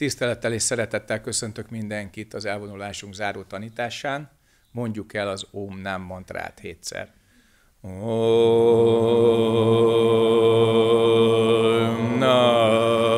Tisztelettel és szeretettel köszöntök mindenkit az elvonulásunk záró tanításán. Mondjuk el az OM nem mantrát hétszer. Om, nam.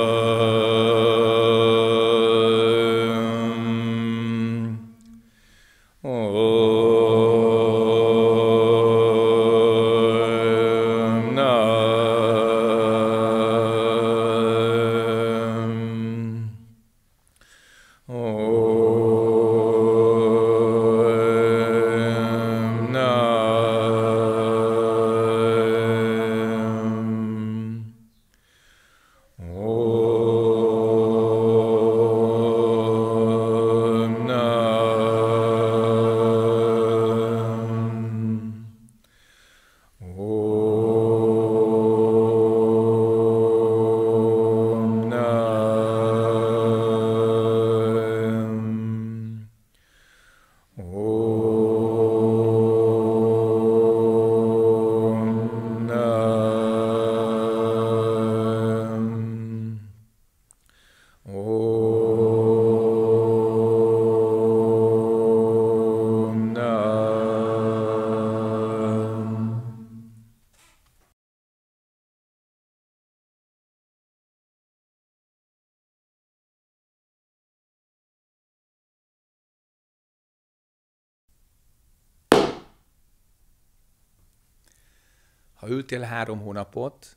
ültél három hónapot,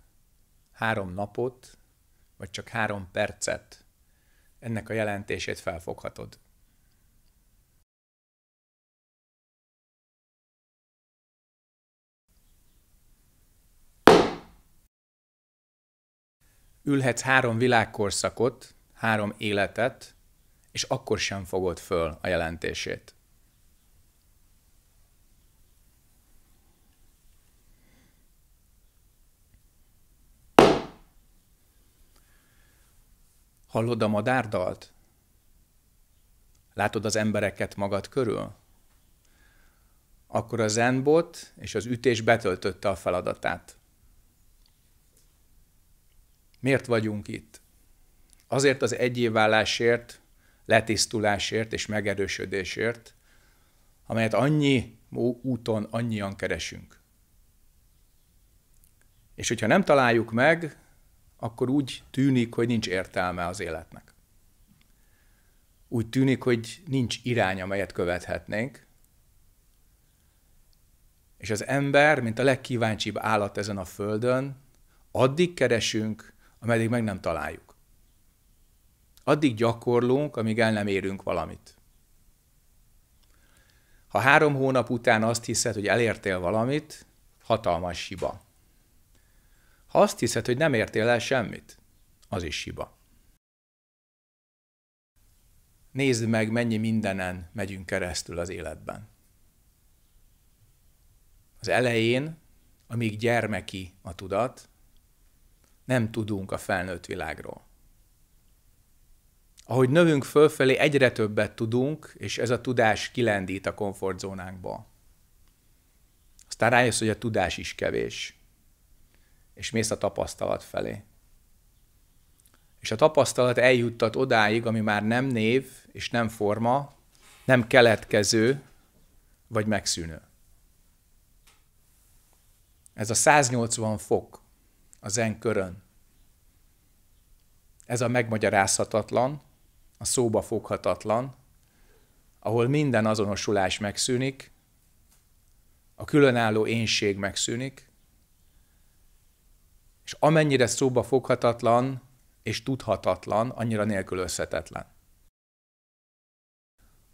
három napot, vagy csak három percet, ennek a jelentését felfoghatod. Ülhetsz három világkorszakot, három életet, és akkor sem fogod föl a jelentését. Hallod a madárdalt? Látod az embereket magad körül? Akkor a zenbot és az ütés betöltötte a feladatát. Miért vagyunk itt? Azért az egyéválásért, letisztulásért és megerősödésért, amelyet annyi úton annyian keresünk. És hogyha nem találjuk meg, akkor úgy tűnik, hogy nincs értelme az életnek. Úgy tűnik, hogy nincs irány, amelyet követhetnénk, és az ember, mint a legkíváncsibb állat ezen a földön, addig keresünk, ameddig meg nem találjuk. Addig gyakorlunk, amíg el nem érünk valamit. Ha három hónap után azt hiszed, hogy elértél valamit, hatalmas hiba azt hiszed, hogy nem értél el semmit, az is hiba. Nézd meg, mennyi mindenen megyünk keresztül az életben. Az elején, amíg gyermeki a tudat, nem tudunk a felnőtt világról. Ahogy növünk fölfelé, egyre többet tudunk, és ez a tudás kilendít a komfortzónánkba. Aztán rájössz, hogy a tudás is kevés és mész a tapasztalat felé. És a tapasztalat eljuttat odáig, ami már nem név és nem forma, nem keletkező vagy megszűnő. Ez a 180 fok a zen körön. Ez a megmagyarázhatatlan, a szóba foghatatlan, ahol minden azonosulás megszűnik, a különálló énség megszűnik, és amennyire szóba foghatatlan és tudhatatlan, annyira nélkülözhetetlen.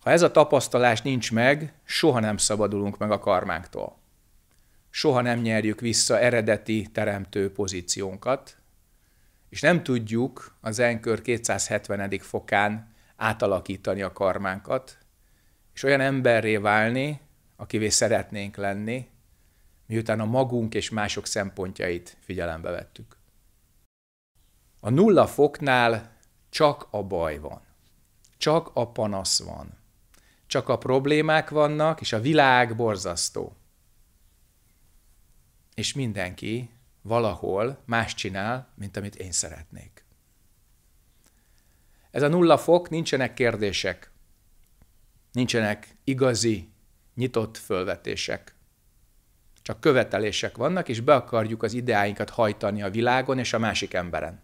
Ha ez a tapasztalás nincs meg, soha nem szabadulunk meg a karmánktól. Soha nem nyerjük vissza eredeti teremtő pozíciónkat, és nem tudjuk az enkör 270. fokán átalakítani a karmánkat, és olyan emberré válni, akivé szeretnénk lenni, miután a magunk és mások szempontjait figyelembe vettük. A nulla foknál csak a baj van, csak a panasz van, csak a problémák vannak, és a világ borzasztó. És mindenki valahol más csinál, mint amit én szeretnék. Ez a nulla fok, nincsenek kérdések, nincsenek igazi, nyitott fölvetések, csak követelések vannak, és be akarjuk az ideáinkat hajtani a világon és a másik emberen.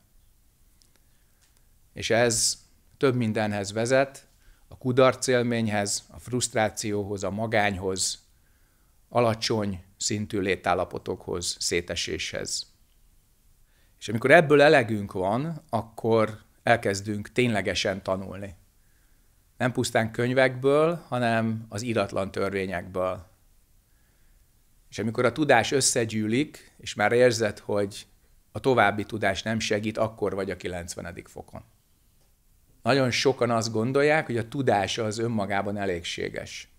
És ez több mindenhez vezet, a kudarc élményhez, a frusztrációhoz, a magányhoz, alacsony szintű létállapotokhoz, széteséshez. És amikor ebből elegünk van, akkor elkezdünk ténylegesen tanulni. Nem pusztán könyvekből, hanem az iratlan törvényekből, és amikor a tudás összegyűlik, és már érzed, hogy a további tudás nem segít, akkor vagy a 90. fokon. Nagyon sokan azt gondolják, hogy a tudás az önmagában elégséges.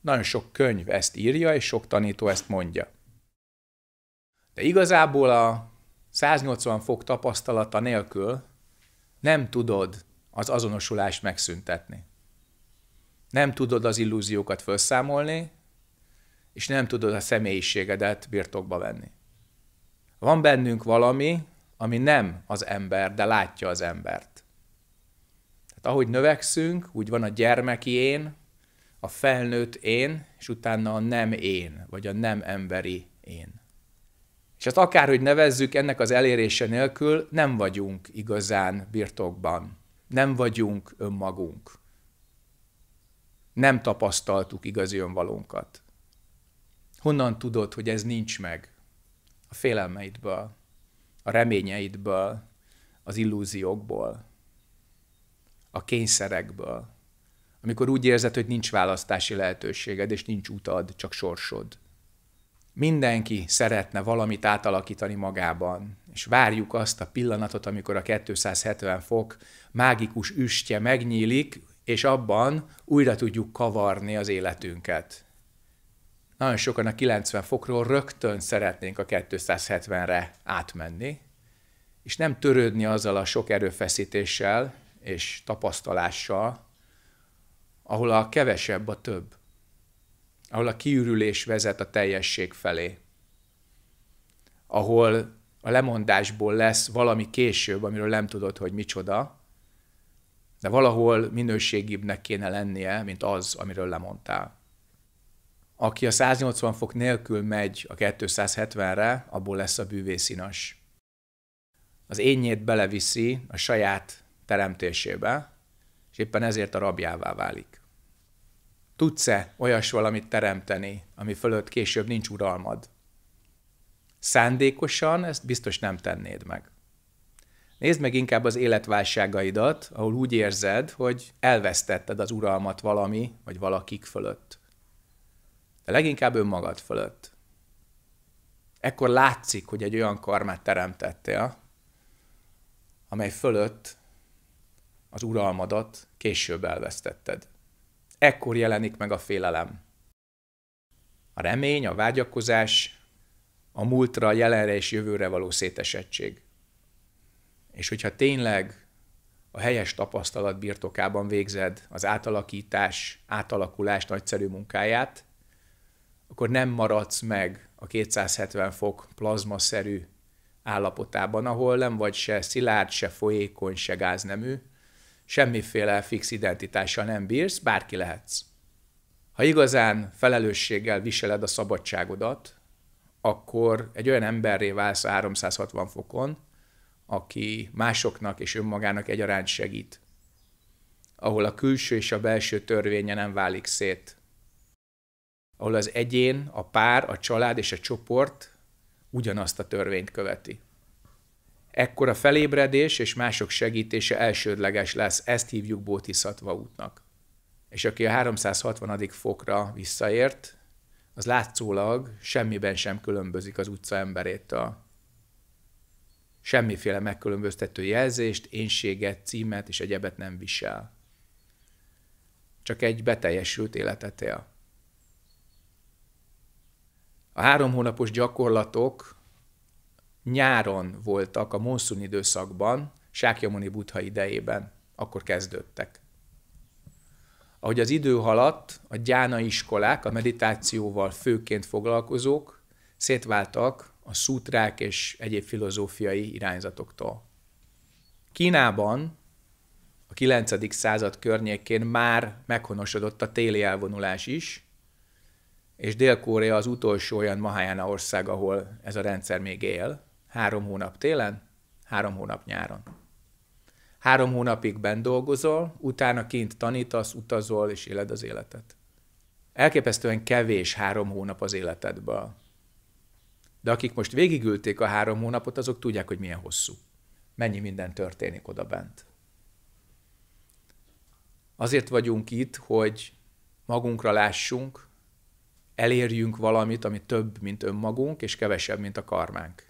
Nagyon sok könyv ezt írja, és sok tanító ezt mondja. De igazából a 180 fok tapasztalata nélkül nem tudod az azonosulást megszüntetni. Nem tudod az illúziókat felszámolni, és nem tudod a személyiségedet birtokba venni. Van bennünk valami, ami nem az ember, de látja az embert. Tehát ahogy növekszünk, úgy van a gyermeki én, a felnőtt én, és utána a nem én, vagy a nem emberi én. És hát akárhogy nevezzük, ennek az elérése nélkül nem vagyunk igazán birtokban. Nem vagyunk önmagunk. Nem tapasztaltuk igazi önvalónkat. Honnan tudod, hogy ez nincs meg? A félelmeidből, a reményeidből, az illúziókból, a kényszerekből. Amikor úgy érzed, hogy nincs választási lehetőséged, és nincs utad, csak sorsod. Mindenki szeretne valamit átalakítani magában, és várjuk azt a pillanatot, amikor a 270 fok mágikus üstje megnyílik, és abban újra tudjuk kavarni az életünket. Nagyon sokan a 90 fokról rögtön szeretnénk a 270-re átmenni, és nem törődni azzal a sok erőfeszítéssel és tapasztalással, ahol a kevesebb a több, ahol a kiürülés vezet a teljesség felé, ahol a lemondásból lesz valami később, amiről nem tudod, hogy micsoda, de valahol minőségibbnek kéne lennie, mint az, amiről lemondtál aki a 180 fok nélkül megy a 270-re, abból lesz a bűvészinas. Az énjét beleviszi a saját teremtésébe, és éppen ezért a rabjává válik. Tudsz-e olyas valamit teremteni, ami fölött később nincs uralmad? Szándékosan ezt biztos nem tennéd meg. Nézd meg inkább az életválságaidat, ahol úgy érzed, hogy elvesztetted az uralmat valami vagy valakik fölött de leginkább önmagad fölött. Ekkor látszik, hogy egy olyan karmát teremtettél, amely fölött az uralmadat később elvesztetted. Ekkor jelenik meg a félelem. A remény, a vágyakozás, a múltra, a jelenre és jövőre való szétesettség. És hogyha tényleg a helyes tapasztalat birtokában végzed az átalakítás, átalakulás nagyszerű munkáját, akkor nem maradsz meg a 270 fok plazmaszerű állapotában, ahol nem vagy se szilárd, se folyékony, se gáznemű, semmiféle fix identitással nem bírsz, bárki lehetsz. Ha igazán felelősséggel viseled a szabadságodat, akkor egy olyan emberré válsz 360 fokon, aki másoknak és önmagának egyaránt segít, ahol a külső és a belső törvénye nem válik szét, ahol az egyén, a pár, a család és a csoport ugyanazt a törvényt követi. Ekkor a felébredés és mások segítése elsődleges lesz, ezt hívjuk bótiszatva útnak. És aki a 360. fokra visszaért, az látszólag semmiben sem különbözik az utca emberétől. Semmiféle megkülönböztető jelzést, énséget, címet és egyebet nem visel. Csak egy beteljesült életet él. A három hónapos gyakorlatok nyáron voltak a monszun időszakban, Sákjamoni Butha idejében, akkor kezdődtek. Ahogy az idő haladt, a gyána iskolák, a meditációval főként foglalkozók szétváltak a szútrák és egyéb filozófiai irányzatoktól. Kínában a 9. század környékén már meghonosodott a téli elvonulás is, és Dél-Korea az utolsó olyan Mahayana ország, ahol ez a rendszer még él. Három hónap télen, három hónap nyáron. Három hónapig bent dolgozol, utána kint tanítasz, utazol és éled az életet. Elképesztően kevés három hónap az életedből. De akik most végigülték a három hónapot, azok tudják, hogy milyen hosszú. Mennyi minden történik oda bent. Azért vagyunk itt, hogy magunkra lássunk, elérjünk valamit, ami több, mint önmagunk, és kevesebb, mint a karmánk.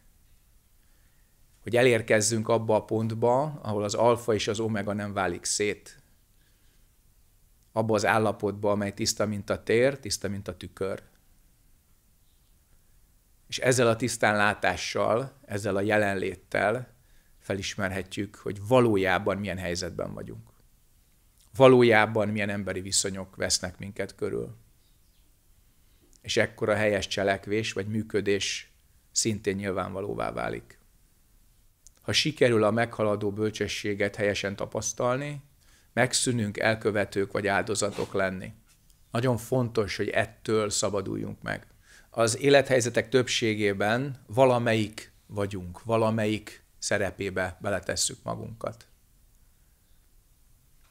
Hogy elérkezzünk abba a pontba, ahol az alfa és az omega nem válik szét. Abba az állapotba, amely tiszta, mint a tér, tiszta, mint a tükör. És ezzel a látással, ezzel a jelenléttel felismerhetjük, hogy valójában milyen helyzetben vagyunk. Valójában milyen emberi viszonyok vesznek minket körül és ekkor a helyes cselekvés vagy működés szintén nyilvánvalóvá válik. Ha sikerül a meghaladó bölcsességet helyesen tapasztalni, megszűnünk elkövetők vagy áldozatok lenni. Nagyon fontos, hogy ettől szabaduljunk meg. Az élethelyzetek többségében valamelyik vagyunk, valamelyik szerepébe beletesszük magunkat.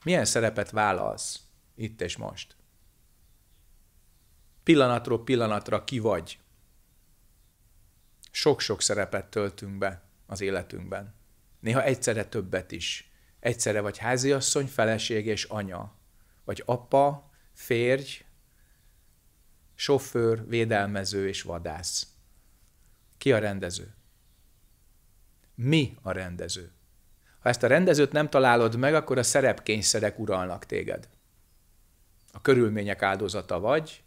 Milyen szerepet válasz itt és most? pillanatról pillanatra ki vagy. Sok-sok szerepet töltünk be az életünkben. Néha egyszerre többet is. Egyszerre vagy háziasszony, feleség és anya. Vagy apa, férj, sofőr, védelmező és vadász. Ki a rendező? Mi a rendező? Ha ezt a rendezőt nem találod meg, akkor a szerepkényszerek uralnak téged. A körülmények áldozata vagy,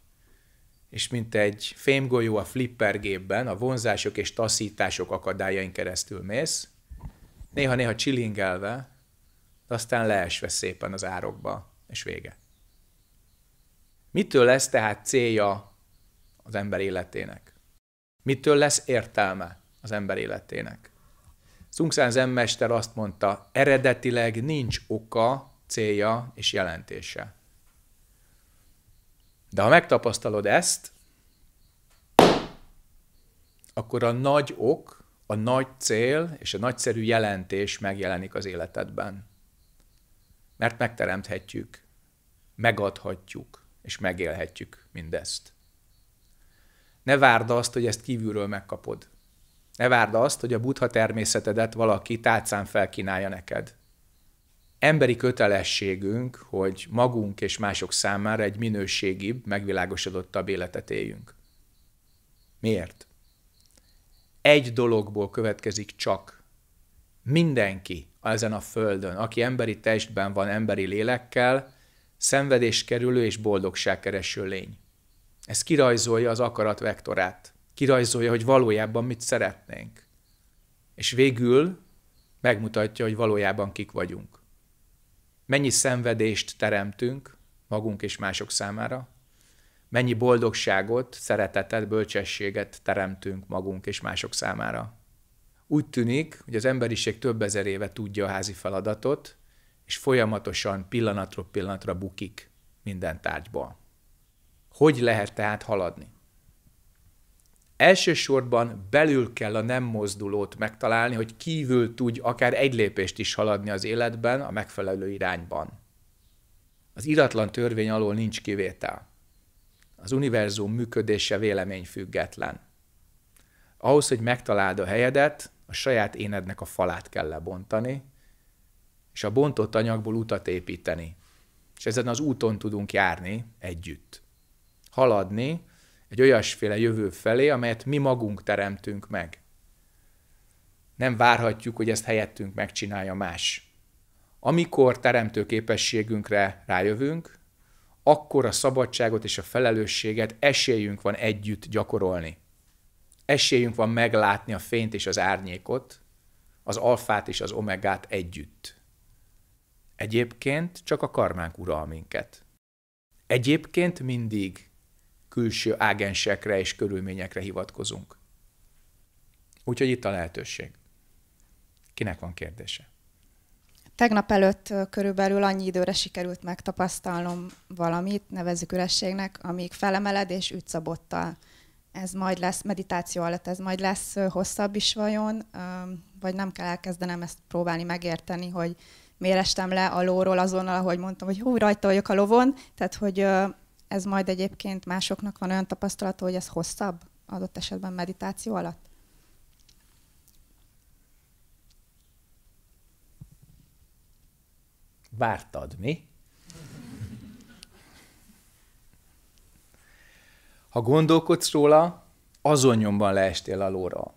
és mint egy fémgolyó a flippergépben a vonzások és taszítások akadályain keresztül mész, néha-néha csilingelve, de aztán leesve szépen az árokba, és vége. Mitől lesz tehát célja az ember életének? Mitől lesz értelme az ember életének? Szungszán zenmester azt mondta, eredetileg nincs oka, célja és jelentése. De ha megtapasztalod ezt, akkor a nagy ok, a nagy cél és a nagyszerű jelentés megjelenik az életedben. Mert megteremthetjük, megadhatjuk és megélhetjük mindezt. Ne várd azt, hogy ezt kívülről megkapod. Ne várd azt, hogy a buddha természetedet valaki tálcán felkínálja neked emberi kötelességünk, hogy magunk és mások számára egy minőségibb, megvilágosodottabb életet éljünk. Miért? Egy dologból következik csak. Mindenki ezen a földön, aki emberi testben van, emberi lélekkel, szenvedéskerülő és kereső lény. Ez kirajzolja az akarat vektorát. Kirajzolja, hogy valójában mit szeretnénk. És végül megmutatja, hogy valójában kik vagyunk mennyi szenvedést teremtünk magunk és mások számára, mennyi boldogságot, szeretetet, bölcsességet teremtünk magunk és mások számára. Úgy tűnik, hogy az emberiség több ezer éve tudja a házi feladatot, és folyamatosan pillanatról pillanatra bukik minden tárgyból. Hogy lehet tehát haladni? Elsősorban belül kell a nem mozdulót megtalálni, hogy kívül tudj akár egy lépést is haladni az életben a megfelelő irányban. Az iratlan törvény alól nincs kivétel. Az univerzum működése vélemény független. Ahhoz, hogy megtaláld a helyedet, a saját énednek a falát kell lebontani, és a bontott anyagból utat építeni. És ezen az úton tudunk járni együtt. Haladni, egy olyasféle jövő felé, amelyet mi magunk teremtünk meg. Nem várhatjuk, hogy ezt helyettünk megcsinálja más. Amikor teremtő képességünkre rájövünk, akkor a szabadságot és a felelősséget esélyünk van együtt gyakorolni. Esélyünk van meglátni a fényt és az árnyékot, az alfát és az omegát együtt. Egyébként csak a karmánk ural minket. Egyébként mindig külső ágensekre és körülményekre hivatkozunk. Úgyhogy itt a lehetőség. Kinek van kérdése? Tegnap előtt körülbelül annyi időre sikerült megtapasztalnom valamit, nevezzük ürességnek, amíg felemeled és ütsz a bottal. Ez majd lesz, meditáció alatt ez majd lesz hosszabb is vajon, vagy nem kell elkezdenem ezt próbálni megérteni, hogy miért estem le a lóról azonnal, ahogy mondtam, hogy hú, rajta vagyok a lovon, tehát hogy ez majd egyébként másoknak van olyan tapasztalata, hogy ez hosszabb adott esetben meditáció alatt? Vártad, mi? Ha gondolkodsz róla, azon nyomban leestél alóra.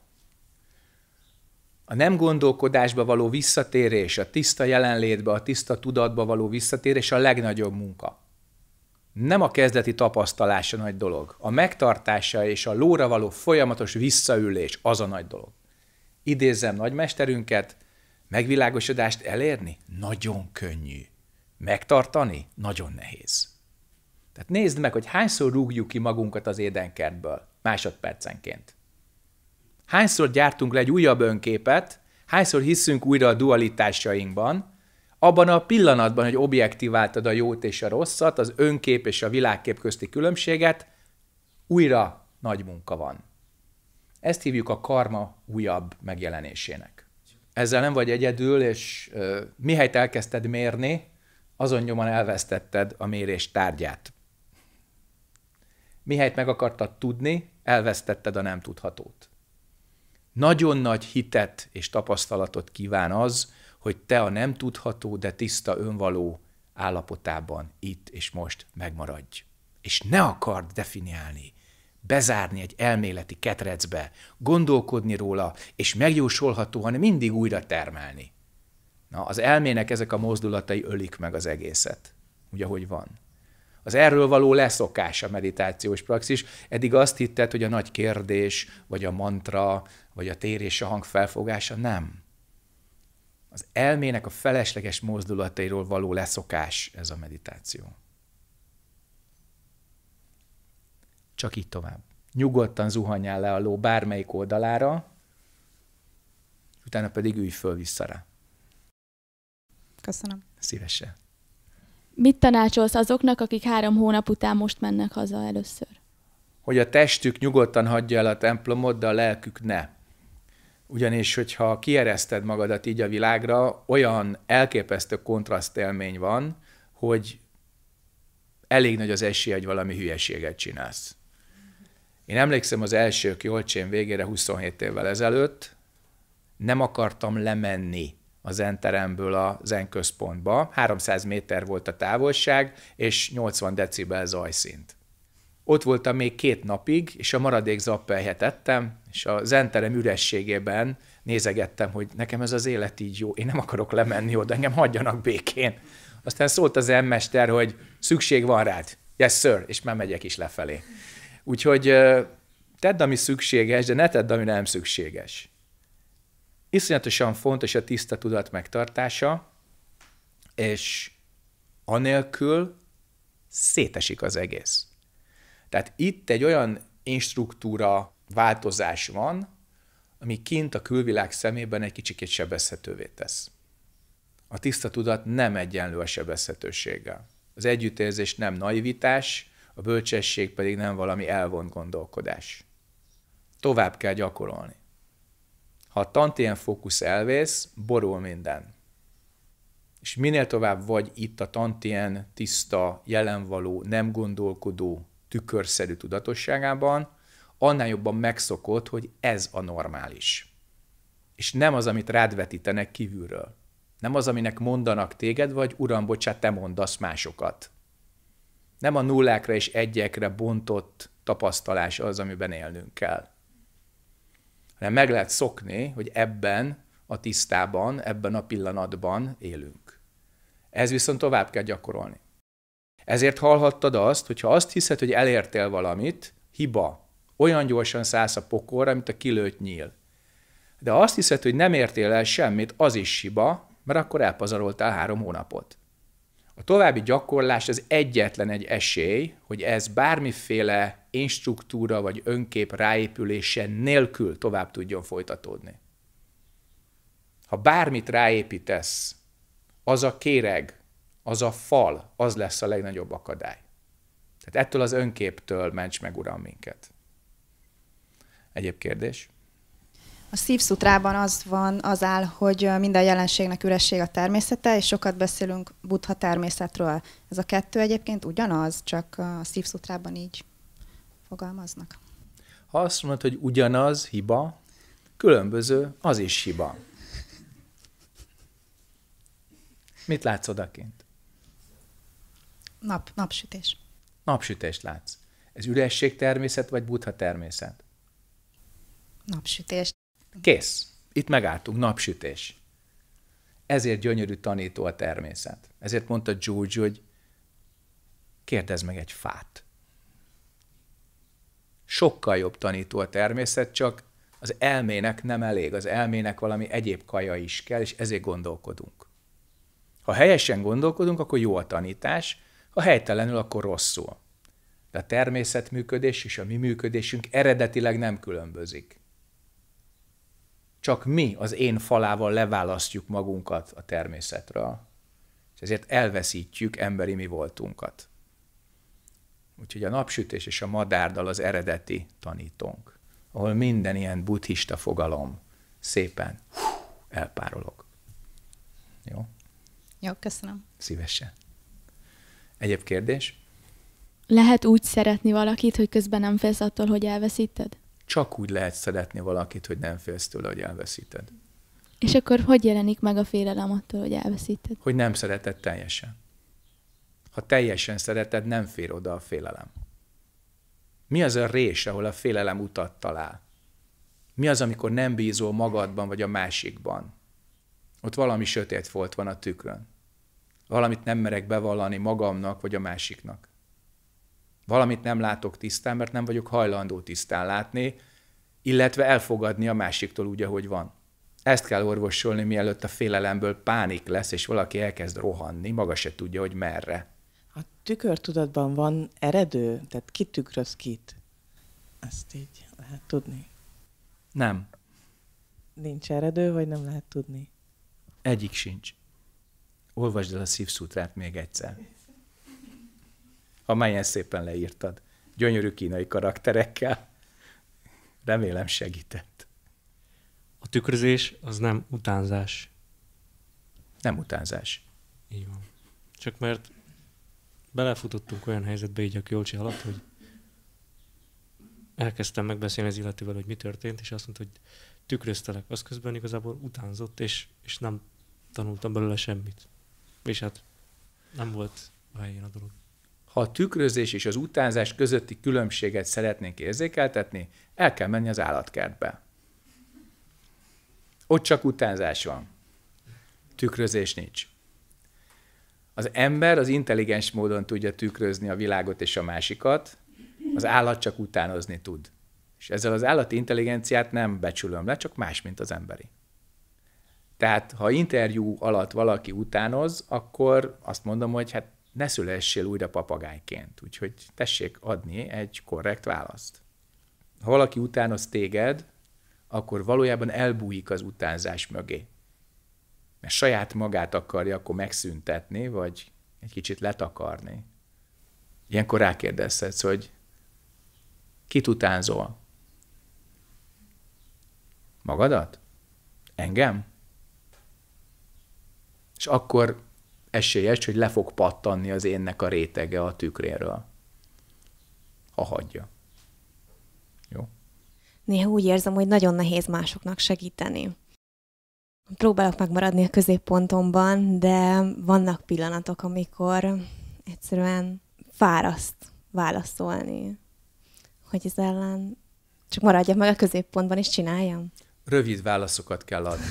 A nem gondolkodásba való visszatérés, a tiszta jelenlétbe, a tiszta tudatba való visszatérés a legnagyobb munka nem a kezdeti tapasztalása nagy dolog. A megtartása és a lóra való folyamatos visszaülés az a nagy dolog. Idézzem nagymesterünket, megvilágosodást elérni nagyon könnyű. Megtartani nagyon nehéz. Tehát nézd meg, hogy hányszor rúgjuk ki magunkat az édenkertből, másodpercenként. Hányszor gyártunk le egy újabb önképet, hányszor hiszünk újra a dualitásainkban, abban a pillanatban, hogy objektíváltad a jót és a rosszat, az önkép és a világkép közti különbséget, újra nagy munka van. Ezt hívjuk a karma újabb megjelenésének. Ezzel nem vagy egyedül, és euh, mihelyt elkezdted mérni, azon nyomon elvesztetted a mérés tárgyát. Mihelyt meg akartad tudni, elvesztetted a nem tudhatót. Nagyon nagy hitet és tapasztalatot kíván az, hogy te a nem tudható, de tiszta önvaló állapotában itt és most megmaradj. És ne akard definiálni, bezárni egy elméleti ketrecbe, gondolkodni róla, és megjósolhatóan mindig újra termelni. Na, az elmének ezek a mozdulatai ölik meg az egészet, úgy ahogy van. Az erről való leszokás a meditációs praxis. Eddig azt hitted, hogy a nagy kérdés, vagy a mantra, vagy a térés a hang felfogása nem az elmének a felesleges mozdulatairól való leszokás ez a meditáció. Csak így tovább. Nyugodtan zuhanyál le a ló bármelyik oldalára, utána pedig ülj föl vissza rá. Köszönöm. Szívesen. Mit tanácsolsz azoknak, akik három hónap után most mennek haza először? Hogy a testük nyugodtan hagyja el a templomot, de a lelkük ne. Ugyanis, hogyha kiereszted magadat így a világra, olyan elképesztő kontrasztélmény van, hogy elég nagy az esély, hogy valami hülyeséget csinálsz. Én emlékszem az első kiolcsém végére 27 évvel ezelőtt, nem akartam lemenni a zenteremből a zenközpontba. 300 méter volt a távolság, és 80 decibel zajszint. Ott voltam még két napig, és a maradék zappelhet ettem, és a zenterem ürességében nézegettem, hogy nekem ez az élet így jó, én nem akarok lemenni oda, engem hagyjanak békén. Aztán szólt az emmester, hogy szükség van rád, yes sir, és már megyek is lefelé. Úgyhogy tedd, ami szükséges, de ne tedd, ami nem szükséges. Iszonyatosan fontos a tiszta tudat megtartása, és anélkül szétesik az egész. Tehát itt egy olyan instruktúra változás van, ami kint a külvilág szemében egy kicsikét sebezhetővé tesz. A tiszta tudat nem egyenlő a sebezhetőséggel. Az együttérzés nem naivitás, a bölcsesség pedig nem valami elvont gondolkodás. Tovább kell gyakorolni. Ha a tantien fókusz elvész, borul minden. És minél tovább vagy itt a tantien tiszta, jelenvaló, nem gondolkodó tükörszerű tudatosságában, annál jobban megszokott, hogy ez a normális. És nem az, amit rád vetítenek kívülről. Nem az, aminek mondanak téged, vagy uram, bocsát, te mondasz másokat. Nem a nullákra és egyekre bontott tapasztalás az, amiben élnünk kell. Hanem meg lehet szokni, hogy ebben a tisztában, ebben a pillanatban élünk. Ez viszont tovább kell gyakorolni. Ezért hallhattad azt, hogy ha azt hiszed, hogy elértél valamit, hiba. Olyan gyorsan szállsz a pokorra, mint a kilőtt nyíl. De azt hiszed, hogy nem értél el semmit, az is hiba, mert akkor elpazaroltál három hónapot. A további gyakorlás az egyetlen egy esély, hogy ez bármiféle instruktúra vagy önkép ráépülése nélkül tovább tudjon folytatódni. Ha bármit ráépítesz, az a kéreg, az a fal, az lesz a legnagyobb akadály. Tehát ettől az önképtől ments meg, Uram, minket. Egyéb kérdés? A szívszutrában az van, az áll, hogy minden jelenségnek üresség a természete, és sokat beszélünk buddha természetről. Ez a kettő egyébként ugyanaz, csak a szívszutrában így fogalmaznak. Ha azt mondod, hogy ugyanaz hiba, különböző, az is hiba. Mit látsz odakint? Nap, napsütés. Napsütést látsz. Ez üresség természet, vagy buddha természet? Napsütés. Kész. Itt megálltunk, napsütés. Ezért gyönyörű tanító a természet. Ezért mondta George, hogy kérdezz meg egy fát. Sokkal jobb tanító a természet, csak az elmének nem elég, az elmének valami egyéb kaja is kell, és ezért gondolkodunk. Ha helyesen gondolkodunk, akkor jó a tanítás, ha helytelenül, akkor rosszul. De a természetműködés és a mi működésünk eredetileg nem különbözik. Csak mi az én falával leválasztjuk magunkat a természetről, és ezért elveszítjük emberi mi voltunkat. Úgyhogy a napsütés és a madárdal az eredeti tanítónk, ahol minden ilyen buddhista fogalom szépen hú, elpárolog. Jó? Jó, köszönöm. Szívesen. Egyéb kérdés? Lehet úgy szeretni valakit, hogy közben nem félsz attól, hogy elveszíted? Csak úgy lehet szeretni valakit, hogy nem félsz tőle, hogy elveszíted. És akkor hogy jelenik meg a félelem attól, hogy elveszíted? Hogy nem szereted teljesen. Ha teljesen szereted, nem fér oda a félelem. Mi az a rés, ahol a félelem utat talál? Mi az, amikor nem bízol magadban vagy a másikban? Ott valami sötét volt van a tükrön. Valamit nem merek bevallani magamnak vagy a másiknak. Valamit nem látok tisztán, mert nem vagyok hajlandó tisztán látni, illetve elfogadni a másiktól úgy, ahogy van. Ezt kell orvosolni, mielőtt a félelemből pánik lesz, és valaki elkezd rohanni, maga se tudja, hogy merre. A tükörtudatban van eredő? Tehát ki tükröz kit? Ezt így lehet tudni? Nem. Nincs eredő, vagy nem lehet tudni? Egyik sincs olvasd el a szívszútrát még egyszer. Amelyen szépen leírtad. Gyönyörű kínai karakterekkel. Remélem segített. A tükrözés az nem utánzás. Nem utánzás. Így van. Csak mert belefutottunk olyan helyzetbe így a kölcsi alatt, hogy elkezdtem megbeszélni az illetővel, hogy mi történt, és azt mondta, hogy tükröztelek. Az közben igazából utánzott, és, és nem tanultam belőle semmit. És hát nem volt a helyén a dolog. Ha a tükrözés és az utánzás közötti különbséget szeretnénk érzékeltetni, el kell menni az állatkertbe. Ott csak utánzás van. Tükrözés nincs. Az ember az intelligens módon tudja tükrözni a világot és a másikat, az állat csak utánozni tud. És ezzel az állati intelligenciát nem becsülöm le, csak más, mint az emberi. Tehát, ha interjú alatt valaki utánoz, akkor azt mondom, hogy hát ne szülessél újra papagájként. Úgyhogy tessék adni egy korrekt választ. Ha valaki utánoz téged, akkor valójában elbújik az utánzás mögé. Mert saját magát akarja akkor megszüntetni, vagy egy kicsit letakarni. Ilyenkor rákérdezhetsz, hogy kit utánzol? Magadat? Engem? és akkor esélyes, hogy le fog pattanni az énnek a rétege a tükréről. Ha hagyja. Jó? Néha úgy érzem, hogy nagyon nehéz másoknak segíteni. Próbálok megmaradni a középpontomban, de vannak pillanatok, amikor egyszerűen fáraszt válaszolni, hogy ez ellen csak maradjak meg a középpontban, és csináljam. Rövid válaszokat kell adni.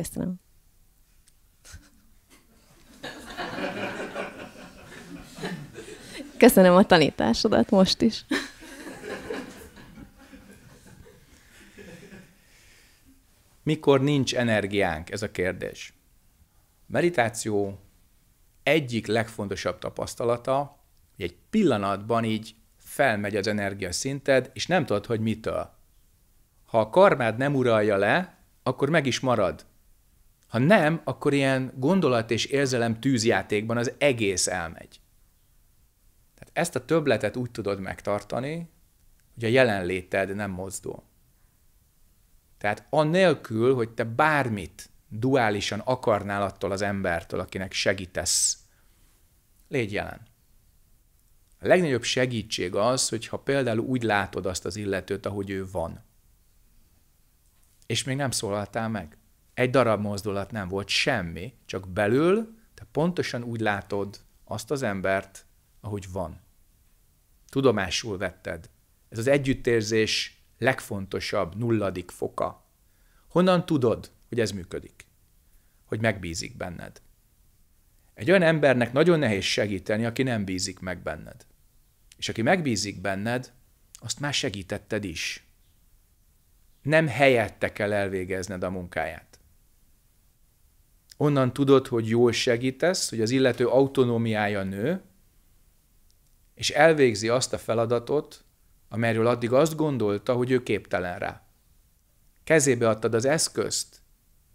Köszönöm. Köszönöm a tanításodat most is. Mikor nincs energiánk? Ez a kérdés. Meditáció egyik legfontosabb tapasztalata, hogy egy pillanatban így felmegy az energia szinted, és nem tudod, hogy mitől. Ha a karmád nem uralja le, akkor meg is marad. Ha nem, akkor ilyen gondolat és érzelem tűzjátékban az egész elmegy. Tehát ezt a töbletet úgy tudod megtartani, hogy a jelenléted nem mozdul. Tehát annélkül, hogy te bármit duálisan akarnál attól az embertől, akinek segítesz, légy jelen. A legnagyobb segítség az, hogyha például úgy látod azt az illetőt, ahogy ő van. És még nem szólaltál meg egy darab mozdulat nem volt, semmi, csak belül te pontosan úgy látod azt az embert, ahogy van. Tudomásul vetted. Ez az együttérzés legfontosabb nulladik foka. Honnan tudod, hogy ez működik? Hogy megbízik benned. Egy olyan embernek nagyon nehéz segíteni, aki nem bízik meg benned. És aki megbízik benned, azt már segítetted is. Nem helyette kell elvégezned a munkáját onnan tudod, hogy jól segítesz, hogy az illető autonómiája nő, és elvégzi azt a feladatot, amelyről addig azt gondolta, hogy ő képtelen rá. Kezébe adtad az eszközt,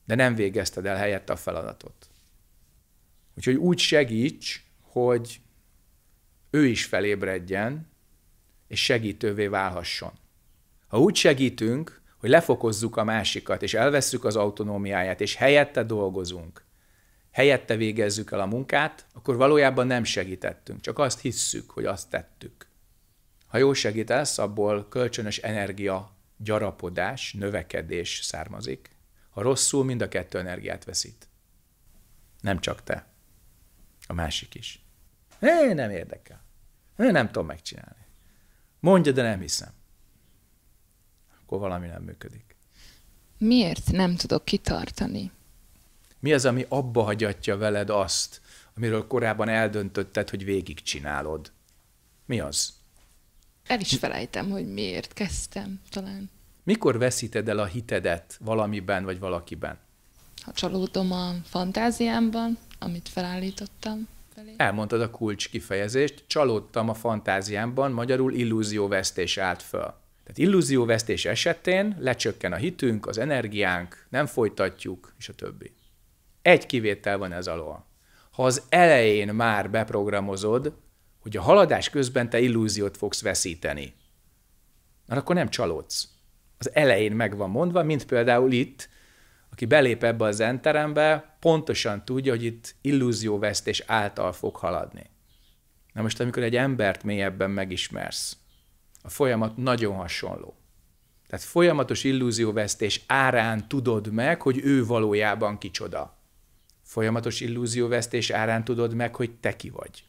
de nem végezted el helyette a feladatot. Úgyhogy úgy segíts, hogy ő is felébredjen, és segítővé válhasson. Ha úgy segítünk, hogy lefokozzuk a másikat, és elvesszük az autonómiáját, és helyette dolgozunk, helyette végezzük el a munkát, akkor valójában nem segítettünk, csak azt hisszük, hogy azt tettük. Ha jól segítesz, abból kölcsönös energia, gyarapodás, növekedés származik. Ha rosszul, mind a kettő energiát veszít. Nem csak te. A másik is. Én nem érdekel. Én nem tudom megcsinálni. Mondja, de nem hiszem akkor valami nem működik. Miért nem tudok kitartani? Mi az, ami abba hagyatja veled azt, amiről korábban eldöntötted, hogy végigcsinálod? Mi az? El is felejtem, hogy miért kezdtem talán. Mikor veszíted el a hitedet valamiben vagy valakiben? Ha csalódom a fantáziámban, amit felállítottam. Felé. Elmondtad a kulcs kifejezést, csalódtam a fantáziámban, magyarul illúzióvesztés állt föl. Tehát illúzióvesztés esetén lecsökken a hitünk, az energiánk, nem folytatjuk, és a többi. Egy kivétel van ez alól. Ha az elején már beprogramozod, hogy a haladás közben te illúziót fogsz veszíteni, mert akkor nem csalódsz. Az elején meg van mondva, mint például itt, aki belép ebbe a zenterembe, pontosan tudja, hogy itt illúzióvesztés által fog haladni. Na most, amikor egy embert mélyebben megismersz, a folyamat nagyon hasonló. Tehát folyamatos illúzióvesztés árán tudod meg, hogy ő valójában kicsoda. Folyamatos illúzióvesztés árán tudod meg, hogy te ki vagy.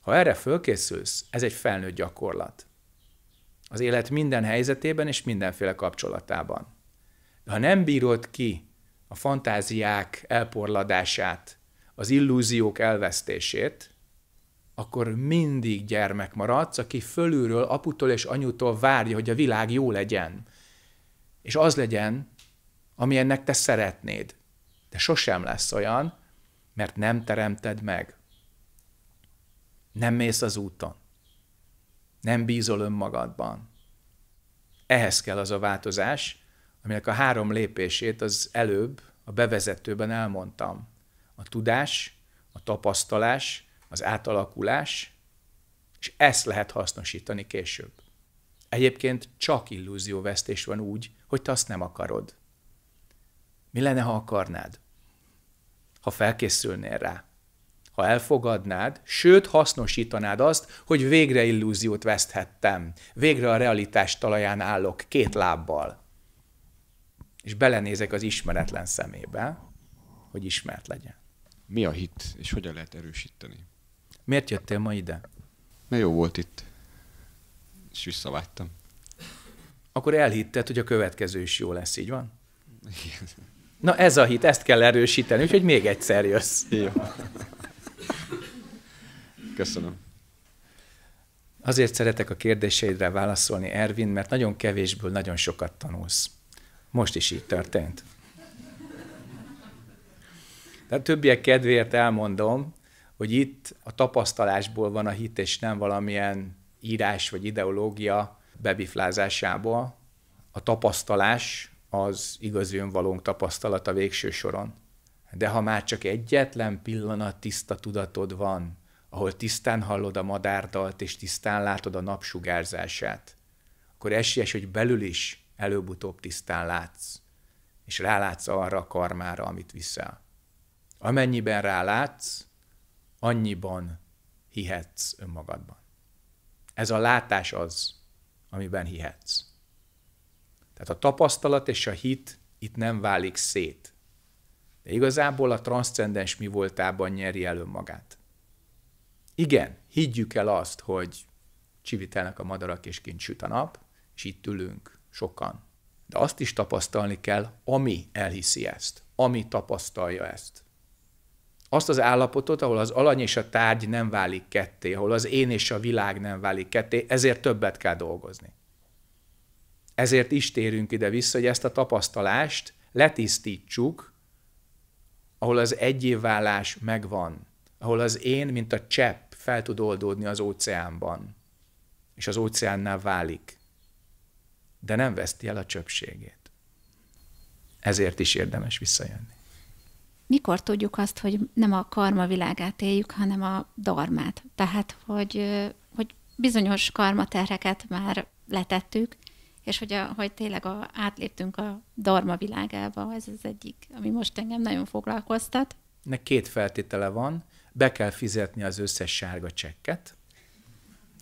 Ha erre fölkészülsz, ez egy felnőtt gyakorlat. Az élet minden helyzetében és mindenféle kapcsolatában. De ha nem bírod ki a fantáziák elporladását, az illúziók elvesztését, akkor mindig gyermek maradsz, aki fölülről, aputól és anyutól várja, hogy a világ jó legyen. És az legyen, ami ennek te szeretnéd. De sosem lesz olyan, mert nem teremted meg. Nem mész az úton. Nem bízol önmagadban. Ehhez kell az a változás, aminek a három lépését az előbb, a bevezetőben elmondtam. A tudás, a tapasztalás az átalakulás, és ezt lehet hasznosítani később. Egyébként csak illúzióvesztés van úgy, hogy te azt nem akarod. Mi lenne, ha akarnád? Ha felkészülnél rá? Ha elfogadnád, sőt hasznosítanád azt, hogy végre illúziót veszthettem, végre a realitás talaján állok két lábbal, és belenézek az ismeretlen szemébe, hogy ismert legyen. Mi a hit, és hogyan lehet erősíteni? Miért jöttél ma ide? Mert jó volt itt. És visszavágytam. Akkor elhitted, hogy a következő is jó lesz, így van? Igen. Na ez a hit, ezt kell erősíteni, úgyhogy még egyszer jössz. Jó. Köszönöm. Azért szeretek a kérdéseidre válaszolni, Ervin, mert nagyon kevésből nagyon sokat tanulsz. Most is így történt. De a többiek kedvéért elmondom, hogy itt a tapasztalásból van a hit, és nem valamilyen írás vagy ideológia bebiflázásából. A tapasztalás az igazi önvalónk tapasztalata végső soron. De ha már csak egyetlen pillanat tiszta tudatod van, ahol tisztán hallod a madárdalt és tisztán látod a napsugárzását, akkor esélyes, hogy belül is előbb-utóbb tisztán látsz, és rálátsz arra a karmára, amit viszel. Amennyiben rálátsz, annyiban hihetsz önmagadban. Ez a látás az, amiben hihetsz. Tehát a tapasztalat és a hit itt nem válik szét. De igazából a transzcendens mi voltában nyeri el önmagát. Igen, higgyük el azt, hogy csivitelnek a madarak és kint süt a nap, és itt ülünk sokan. De azt is tapasztalni kell, ami elhiszi ezt, ami tapasztalja ezt azt az állapotot, ahol az alany és a tárgy nem válik ketté, ahol az én és a világ nem válik ketté, ezért többet kell dolgozni. Ezért is térünk ide-vissza, hogy ezt a tapasztalást letisztítsuk, ahol az egyévválás megvan, ahol az én, mint a csepp fel tud oldódni az óceánban, és az óceánnál válik, de nem veszti el a csöpségét. Ezért is érdemes visszajönni mikor tudjuk azt, hogy nem a karma világát éljük, hanem a darmát. Tehát, hogy, hogy bizonyos karma terheket már letettük, és hogy, a, hogy tényleg a, átléptünk a darma világába, ez az egyik, ami most engem nagyon foglalkoztat. Nek két feltétele van, be kell fizetni az összes sárga csekket,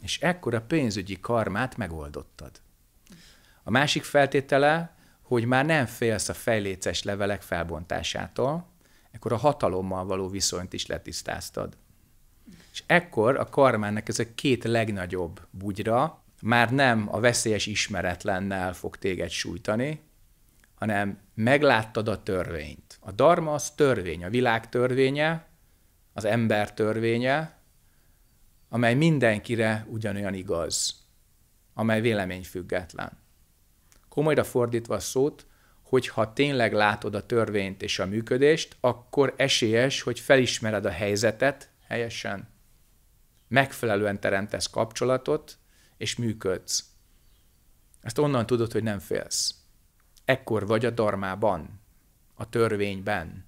és ekkor a pénzügyi karmát megoldottad. A másik feltétele, hogy már nem félsz a fejléces levelek felbontásától, akkor a hatalommal való viszonyt is letisztáztad. És ekkor a karmának ez a két legnagyobb bugyra már nem a veszélyes ismeretlennel fog téged sújtani, hanem megláttad a törvényt. A dharma az törvény, a világ törvénye, az ember törvénye, amely mindenkire ugyanolyan igaz, amely véleményfüggetlen. Komolyra fordítva a szót, hogyha tényleg látod a törvényt és a működést, akkor esélyes, hogy felismered a helyzetet helyesen, megfelelően teremtesz kapcsolatot, és működsz. Ezt onnan tudod, hogy nem félsz. Ekkor vagy a darmában, a törvényben.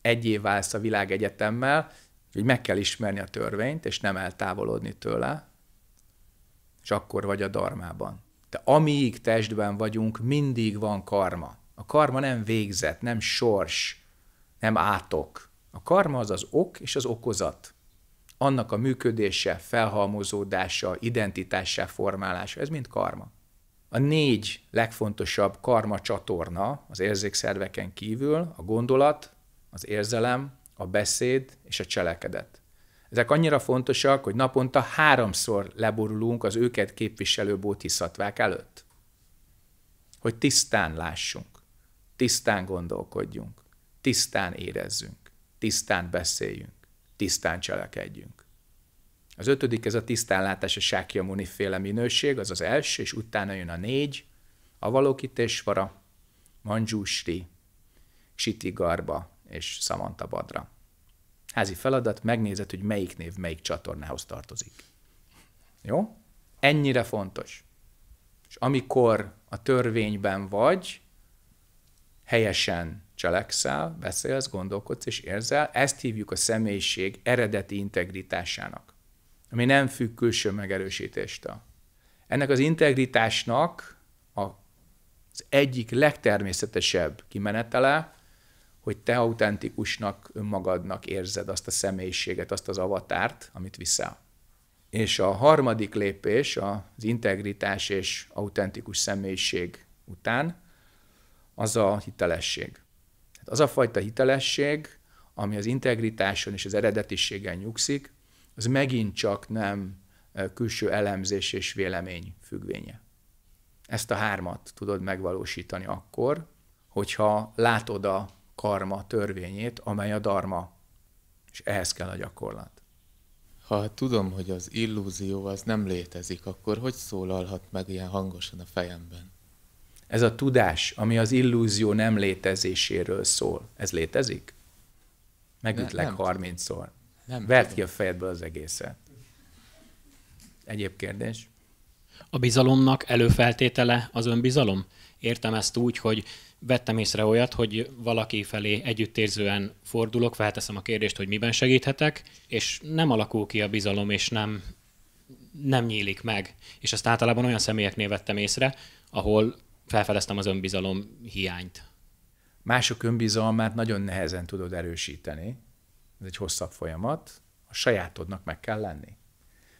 Egyé válsz a világegyetemmel, hogy meg kell ismerni a törvényt, és nem eltávolodni tőle, és akkor vagy a darmában. De amíg testben vagyunk, mindig van karma. A karma nem végzet, nem sors, nem átok. A karma az az ok és az okozat. Annak a működése, felhalmozódása, identitássá formálása, ez mind karma. A négy legfontosabb karma csatorna az érzékszerveken kívül a gondolat, az érzelem, a beszéd és a cselekedet. Ezek annyira fontosak, hogy naponta háromszor leborulunk az őket képviselő bótiszatvák előtt. Hogy tisztán lássunk, tisztán gondolkodjunk, tisztán érezzünk, tisztán beszéljünk, tisztán cselekedjünk. Az ötödik, ez a tisztánlátás a Sákyamuni féle minőség, az az első, és utána jön a négy, a valókítésvara, Manjushri, Siti Garba és Samanta Badra. Házi feladat, megnézed, hogy melyik név melyik csatornához tartozik. Jó? Ennyire fontos. És amikor a törvényben vagy, helyesen cselekszel, beszélsz, gondolkodsz és érzel, ezt hívjuk a személyiség eredeti integritásának, ami nem függ külső megerősítéstől. Ennek az integritásnak az egyik legtermészetesebb kimenetele hogy te autentikusnak önmagadnak érzed azt a személyiséget, azt az avatárt, amit viszel. És a harmadik lépés az integritás és autentikus személyiség után az a hitelesség. Tehát az a fajta hitelesség, ami az integritáson és az eredetiségen nyugszik, az megint csak nem külső elemzés és vélemény függvénye. Ezt a hármat tudod megvalósítani akkor, hogyha látod a karma törvényét, amely a dharma. És ehhez kell a gyakorlat. Ha tudom, hogy az illúzió az nem létezik, akkor hogy szólalhat meg ilyen hangosan a fejemben? Ez a tudás, ami az illúzió nem létezéséről szól, ez létezik? Megütlek ne, 30-szor. Nem Vert ki a fejedből az egészet. Egyéb kérdés? A bizalomnak előfeltétele az önbizalom? Értem ezt úgy, hogy vettem észre olyat, hogy valaki felé együttérzően fordulok, felteszem a kérdést, hogy miben segíthetek, és nem alakul ki a bizalom, és nem, nem nyílik meg. És ezt általában olyan személyeknél vettem észre, ahol felfedeztem az önbizalom hiányt. Mások önbizalmát nagyon nehezen tudod erősíteni. Ez egy hosszabb folyamat. A sajátodnak meg kell lenni.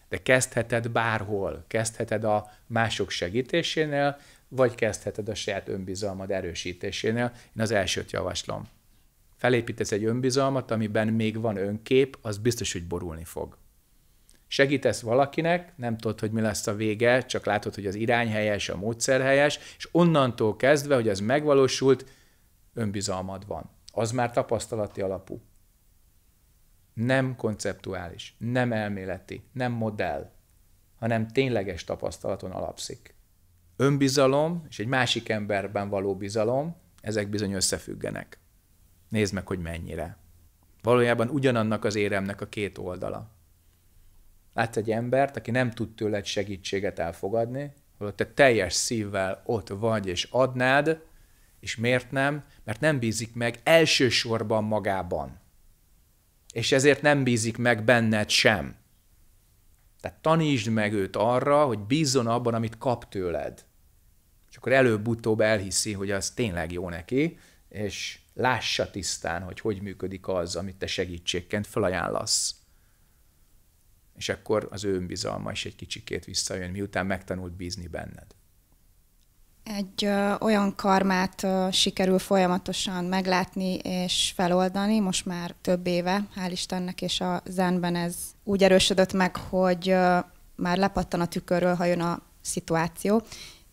De kezdheted bárhol, kezdheted a mások segítésénél, vagy kezdheted a saját önbizalmad erősítésénél. Én az elsőt javaslom. Felépítesz egy önbizalmat, amiben még van önkép, az biztos, hogy borulni fog. Segítesz valakinek, nem tudod, hogy mi lesz a vége, csak látod, hogy az irány helyes, a módszer helyes, és onnantól kezdve, hogy az megvalósult, önbizalmad van. Az már tapasztalati alapú. Nem konceptuális, nem elméleti, nem modell, hanem tényleges tapasztalaton alapszik önbizalom és egy másik emberben való bizalom, ezek bizony összefüggenek. Nézd meg, hogy mennyire. Valójában ugyanannak az éremnek a két oldala. Látsz egy embert, aki nem tud tőled segítséget elfogadni, holott te teljes szívvel ott vagy és adnád, és miért nem? Mert nem bízik meg elsősorban magában. És ezért nem bízik meg benned sem. Tehát tanítsd meg őt arra, hogy bízzon abban, amit kap tőled és akkor előbb-utóbb elhiszi, hogy az tényleg jó neki, és lássa tisztán, hogy hogy működik az, amit te segítségként felajánlasz. És akkor az ő önbizalma is egy kicsikét visszajön, miután megtanult bízni benned. Egy ö, olyan karmát ö, sikerül folyamatosan meglátni és feloldani, most már több éve, hál' Istennek, és a zenben ez úgy erősödött meg, hogy ö, már lepattan a tükörről, ha jön a szituáció,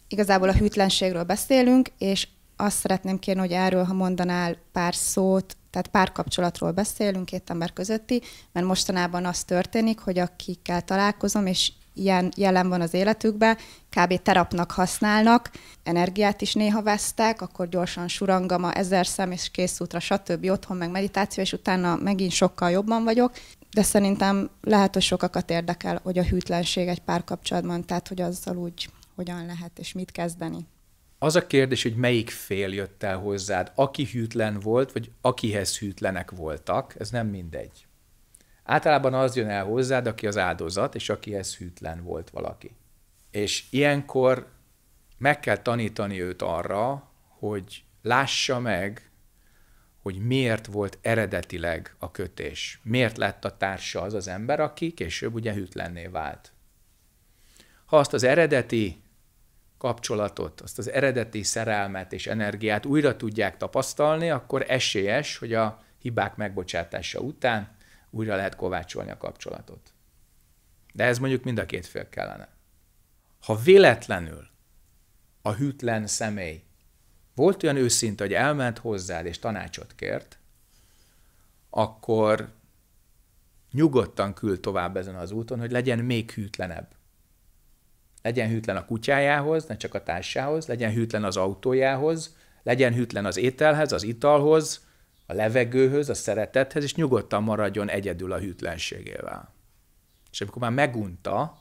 igazából a hűtlenségről beszélünk, és azt szeretném kérni, hogy erről, ha mondanál pár szót, tehát pár kapcsolatról beszélünk, két ember közötti, mert mostanában az történik, hogy akikkel találkozom, és ilyen jelen van az életükben, kb. terapnak használnak, energiát is néha vesztek, akkor gyorsan surangama, ezer szem és útra, stb. otthon meg meditáció, és utána megint sokkal jobban vagyok, de szerintem lehet, hogy sokakat érdekel, hogy a hűtlenség egy párkapcsolatban, tehát hogy azzal úgy hogyan lehet és mit kezdeni. Az a kérdés, hogy melyik fél jött el hozzád, aki hűtlen volt, vagy akihez hűtlenek voltak, ez nem mindegy. Általában az jön el hozzád, aki az áldozat, és akihez hűtlen volt valaki. És ilyenkor meg kell tanítani őt arra, hogy lássa meg, hogy miért volt eredetileg a kötés. Miért lett a társa az az ember, aki később ugye hűtlenné vált. Ha azt az eredeti kapcsolatot, azt az eredeti szerelmet és energiát újra tudják tapasztalni, akkor esélyes, hogy a hibák megbocsátása után újra lehet kovácsolni a kapcsolatot. De ez mondjuk mind a két fél kellene. Ha véletlenül a hűtlen személy volt olyan őszinte, hogy elment hozzád és tanácsot kért, akkor nyugodtan küld tovább ezen az úton, hogy legyen még hűtlenebb legyen hűtlen a kutyájához, ne csak a társához, legyen hűtlen az autójához, legyen hűtlen az ételhez, az italhoz, a levegőhöz, a szeretethez, és nyugodtan maradjon egyedül a hűtlenségével. És amikor már megunta,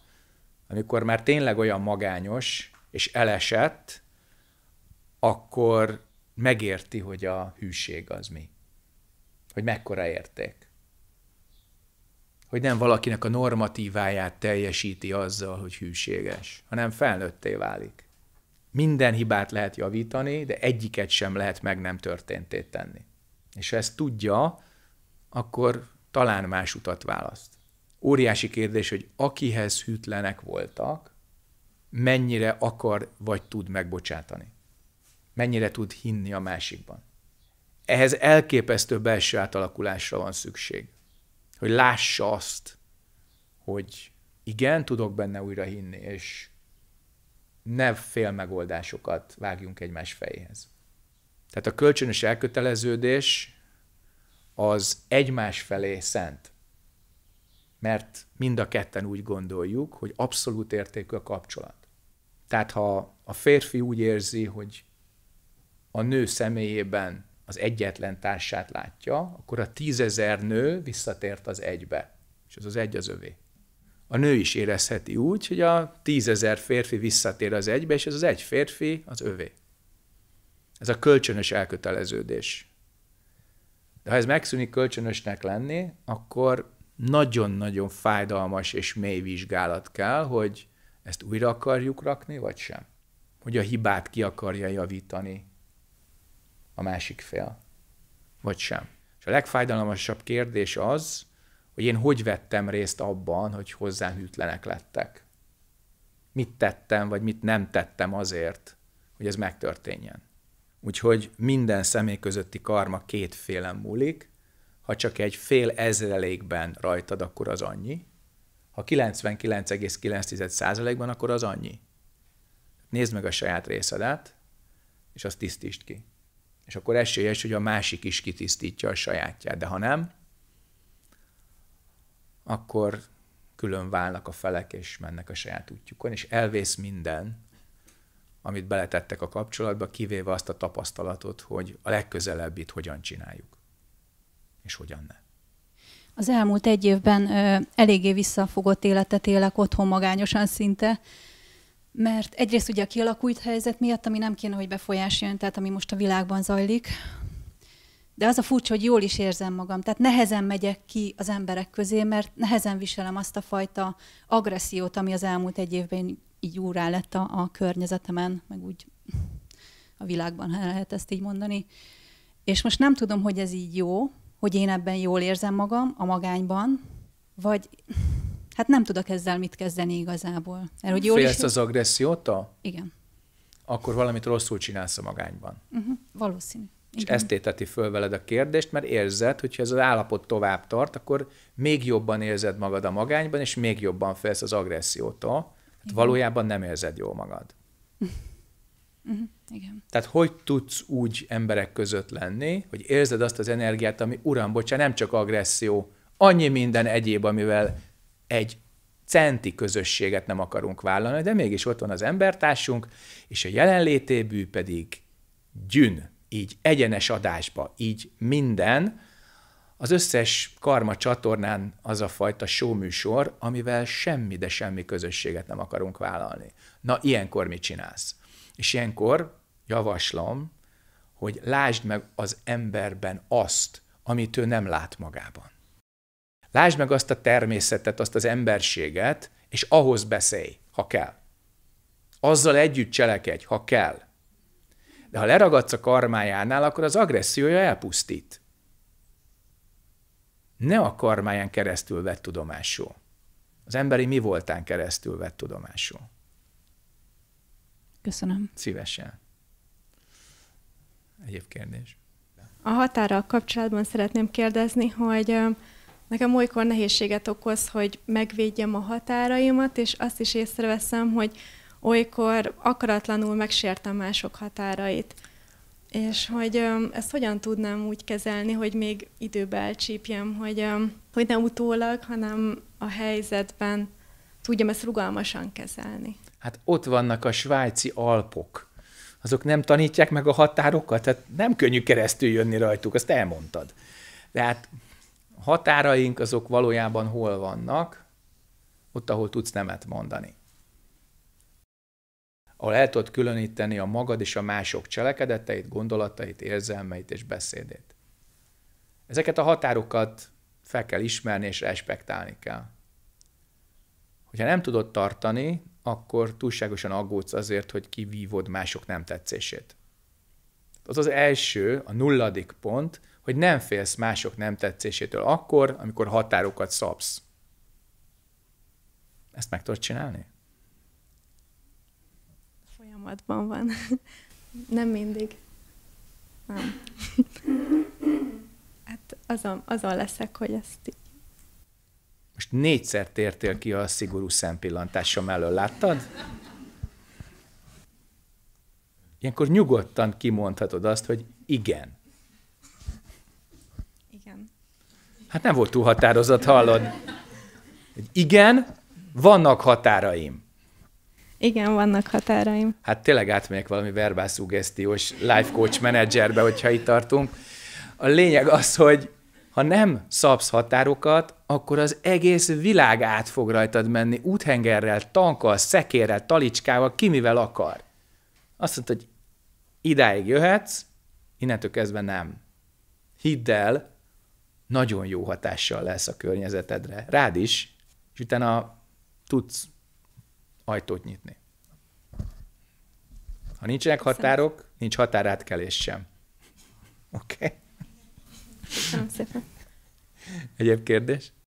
amikor már tényleg olyan magányos és elesett, akkor megérti, hogy a hűség az mi. Hogy mekkora érték hogy nem valakinek a normatíváját teljesíti azzal, hogy hűséges, hanem felnőtté válik. Minden hibát lehet javítani, de egyiket sem lehet meg nem történté tenni. És ha ezt tudja, akkor talán más utat választ. Óriási kérdés, hogy akihez hűtlenek voltak, mennyire akar vagy tud megbocsátani. Mennyire tud hinni a másikban. Ehhez elképesztő belső átalakulásra van szükség hogy lássa azt, hogy igen, tudok benne újra hinni, és ne fél megoldásokat vágjunk egymás fejéhez. Tehát a kölcsönös elköteleződés az egymás felé szent. Mert mind a ketten úgy gondoljuk, hogy abszolút értékű a kapcsolat. Tehát ha a férfi úgy érzi, hogy a nő személyében az egyetlen társát látja, akkor a tízezer nő visszatért az egybe, és az az egy az övé. A nő is érezheti úgy, hogy a tízezer férfi visszatér az egybe, és ez az egy férfi az övé. Ez a kölcsönös elköteleződés. De ha ez megszűnik kölcsönösnek lenni, akkor nagyon-nagyon fájdalmas és mély vizsgálat kell, hogy ezt újra akarjuk rakni, vagy sem. Hogy a hibát ki akarja javítani, a másik fél, vagy sem. És a legfájdalmasabb kérdés az, hogy én hogy vettem részt abban, hogy hozzám hűtlenek lettek. Mit tettem, vagy mit nem tettem azért, hogy ez megtörténjen. Úgyhogy minden személy közötti karma kétféle múlik, ha csak egy fél ezrelékben rajtad, akkor az annyi, ha 99,9%-ban, akkor az annyi. Nézd meg a saját részedet, és azt tisztítsd ki. És akkor esélyes, hogy a másik is kitisztítja a sajátját, de ha nem, akkor külön válnak a felek, és mennek a saját útjukon, és elvész minden, amit beletettek a kapcsolatba, kivéve azt a tapasztalatot, hogy a legközelebbit hogyan csináljuk, és hogyan ne. Az elmúlt egy évben ö, eléggé visszafogott életet élek otthon magányosan szinte, mert egyrészt ugye a kialakult helyzet miatt, ami nem kéne, hogy befolyásoljon, tehát ami most a világban zajlik, de az a furcsa, hogy jól is érzem magam. Tehát nehezen megyek ki az emberek közé, mert nehezen viselem azt a fajta agressziót, ami az elmúlt egy évben így úrá lett a, a környezetemen, meg úgy a világban, ha lehet ezt így mondani. És most nem tudom, hogy ez így jó, hogy én ebben jól érzem magam a magányban, vagy Hát nem tudok ezzel mit kezdeni igazából. Mert, hogy jól Félsz is... az agresszióta? Igen. Akkor valamit rosszul csinálsz a magányban. Uh-huh. Valószínű. És ezt éteti föl veled a kérdést, mert érzed, hogyha ez az állapot tovább tart, akkor még jobban érzed magad a magányban, és még jobban félsz az agressziótól. Hát valójában nem érzed jól magad. Uh-huh. Igen. Tehát hogy tudsz úgy emberek között lenni, hogy érzed azt az energiát, ami uram, bocsánat, nem csak agresszió, annyi minden egyéb, amivel egy centi közösséget nem akarunk vállalni, de mégis ott van az embertársunk, és a jelenlétébű pedig gyűn, így egyenes adásba, így minden, az összes karma csatornán az a fajta showműsor, amivel semmi, de semmi közösséget nem akarunk vállalni. Na, ilyenkor mit csinálsz? És ilyenkor javaslom, hogy lásd meg az emberben azt, amit ő nem lát magában. Lásd meg azt a természetet, azt az emberséget, és ahhoz beszélj, ha kell. Azzal együtt cselekedj, ha kell. De ha leragadsz a karmájánál, akkor az agressziója elpusztít. Ne a karmáján keresztül vett tudomásul. Az emberi mi voltán keresztül vett tudomásul. Köszönöm. Szívesen. Egyéb kérdés. A határa kapcsolatban szeretném kérdezni, hogy Nekem olykor nehézséget okoz, hogy megvédjem a határaimat, és azt is észreveszem, hogy olykor akaratlanul megsértem mások határait. És hogy ezt hogyan tudnám úgy kezelni, hogy még időbe elcsípjem, hogy, hogy nem utólag, hanem a helyzetben tudjam ezt rugalmasan kezelni. Hát ott vannak a svájci alpok. Azok nem tanítják meg a határokat? Tehát nem könnyű keresztül jönni rajtuk, azt elmondtad. De hát határaink azok valójában hol vannak, ott, ahol tudsz nemet mondani. Ahol el tudod különíteni a magad és a mások cselekedeteit, gondolatait, érzelmeit és beszédét. Ezeket a határokat fel kell ismerni és respektálni kell. Hogyha nem tudod tartani, akkor túlságosan aggódsz azért, hogy kivívod mások nem tetszését. Az az első, a nulladik pont, hogy nem félsz mások nem tetszésétől akkor, amikor határokat szabsz. Ezt meg tudod csinálni? Folyamatban van. Nem mindig. Nem. Hát azon, azon leszek, hogy ezt így. Most négyszer tértél ki a szigorú szempillantásom elől, láttad? Ilyenkor nyugodtan kimondhatod azt, hogy igen. Hát nem volt túl határozott, hallod? Hogy igen, vannak határaim. Igen, vannak határaim. Hát tényleg átmegyek valami verbálszugesztiós life coach menedzserbe, hogyha itt tartunk. A lényeg az, hogy ha nem szabsz határokat, akkor az egész világ át fog rajtad menni úthengerrel, tankkal, szekérrel, talicskával, ki mivel akar. Azt mondta, hogy idáig jöhetsz, innentől kezdve nem. Hidd el, nagyon jó hatással lesz a környezetedre, rád is, és utána tudsz ajtót nyitni. Ha nincsenek határok, nincs határátkelés sem. Oké? Okay? Köszönöm szépen. Egyéb kérdés?